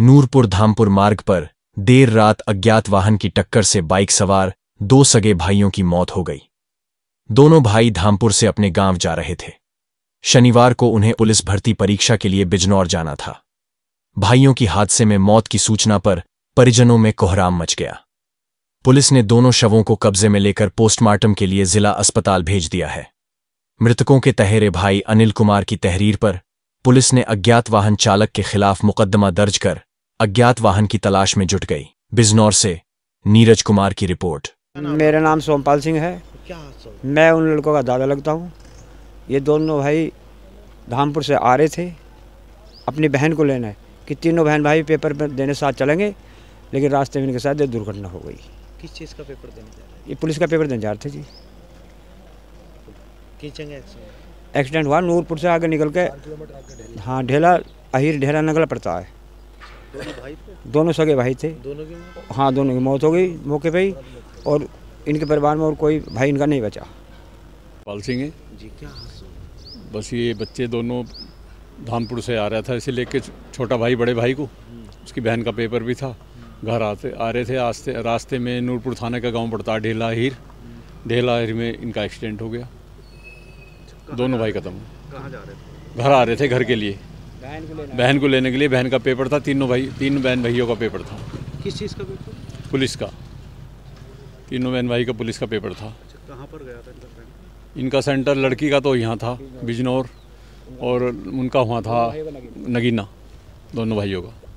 नूरपुर धामपुर मार्ग पर देर रात अज्ञात वाहन की टक्कर से बाइक सवार दो सगे भाइयों की मौत हो गई दोनों भाई धामपुर से अपने गांव जा रहे थे शनिवार को उन्हें पुलिस भर्ती परीक्षा के लिए बिजनौर जाना था भाइयों की हादसे में मौत की सूचना पर परिजनों में कोहराम मच गया पुलिस ने दोनों शवों को कब्जे में लेकर पोस्टमार्टम के लिए जिला अस्पताल भेज दिया है मृतकों के तहरे भाई अनिल कुमार की तहरीर पर पुलिस ने अज्ञात वाहन चालक के खिलाफ मुकदमा दर्ज कर अज्ञात वाहन की तलाश में जुट गई बिजनौर से नीरज कुमार की रिपोर्ट मेरा नाम सोमपाल सिंह है मैं उन लड़कों का दादा लगता हूँ ये दोनों भाई धामपुर से आ रहे थे अपनी बहन को लेना है कि तीनों बहन भाई पेपर देने साथ चलेंगे लेकिन रास्ते में इनके साथ ये दुर्घटना हो गई किस चीज़ का पेपर देने जा रहे ये पुलिस का पेपर देने जा रहे थे जी एक्सीडेंट हुआ नूरपुर से आगे निकल के हाँ ढेला अहिर ढेला नगला पड़ता है दोनों सगे भाई थे दोनों हाँ दोनों की मौत हो गई मौके पर ही और इनके परिवार में और कोई भाई इनका नहीं बचा पाल सिंह बस ये बच्चे दोनों धामपुर से आ रहा था इसे लेके छोटा भाई बड़े भाई को हम्म। उसकी बहन का पेपर भी था हम्म। घर आते आ रहे थे रास्ते रास्ते में नूरपुर थाने का गांव पड़ता ढेला हीर हम्म। ढेला हीर में इनका एक्सीडेंट हो गया दोनों भाई खत्म कहाँ जा रहे थे घर आ रहे थे घर के लिए बहन को लेने बहन को लेने के लिए बहन का पेपर था तीनों भाई तीन बहन भाइयों का पेपर था किस चीज़ का पेपर पुलिस का तीनों बहन भाई का पुलिस का पेपर था अच्छा, कहाँ पर गया था इनका सेंटर लड़की का तो यहाँ था बिजनौर और उनका हुआ था नगीना दोनों भाइयों का